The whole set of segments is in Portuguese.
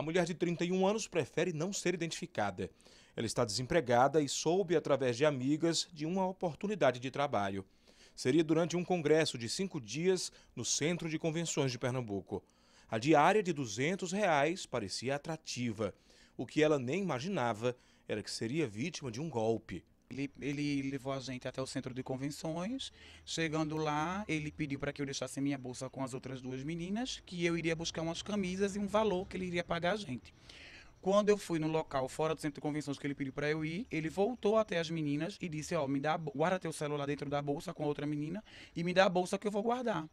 A mulher de 31 anos prefere não ser identificada. Ela está desempregada e soube, através de amigas, de uma oportunidade de trabalho. Seria durante um congresso de cinco dias no Centro de Convenções de Pernambuco. A diária de 200 reais parecia atrativa. O que ela nem imaginava era que seria vítima de um golpe. Ele, ele levou a gente até o centro de convenções. Chegando lá, ele pediu para que eu deixasse minha bolsa com as outras duas meninas, que eu iria buscar umas camisas e um valor que ele iria pagar a gente. Quando eu fui no local fora do centro de convenções que ele pediu para eu ir, ele voltou até as meninas e disse: "Ó, oh, me dá, guarda teu celular dentro da bolsa com a outra menina e me dá a bolsa que eu vou guardar".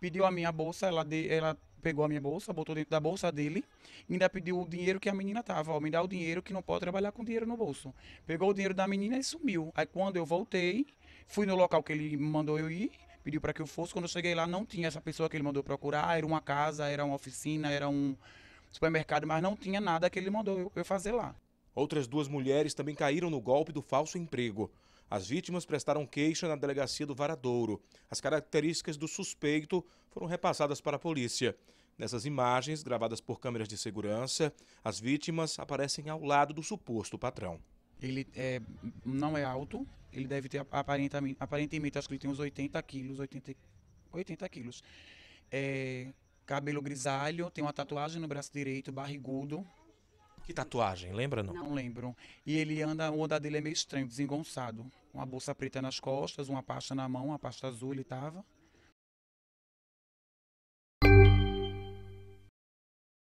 Pediu a minha bolsa, ela de, ela pegou a minha bolsa, botou dentro da bolsa dele, ainda pediu o dinheiro que a menina tava, ó, me dá o dinheiro que não pode trabalhar com dinheiro no bolso. Pegou o dinheiro da menina e sumiu. Aí quando eu voltei, fui no local que ele mandou eu ir, pediu para que eu fosse. Quando eu cheguei lá, não tinha essa pessoa que ele mandou procurar, era uma casa, era uma oficina, era um supermercado, mas não tinha nada que ele mandou eu fazer lá. Outras duas mulheres também caíram no golpe do falso emprego. As vítimas prestaram queixa na delegacia do Varadouro. As características do suspeito foram repassadas para a polícia. Nessas imagens, gravadas por câmeras de segurança, as vítimas aparecem ao lado do suposto patrão. Ele é, não é alto, ele deve ter aparentemente, aparentemente acho que ele tem uns 80 quilos, 80, 80 quilos. É, cabelo grisalho, tem uma tatuagem no braço direito, barrigudo. Que tatuagem? Lembra não? Não lembro. E ele anda, o andar dele é meio estranho, desengonçado uma bolsa preta nas costas, uma pasta na mão, uma pasta azul ele estava.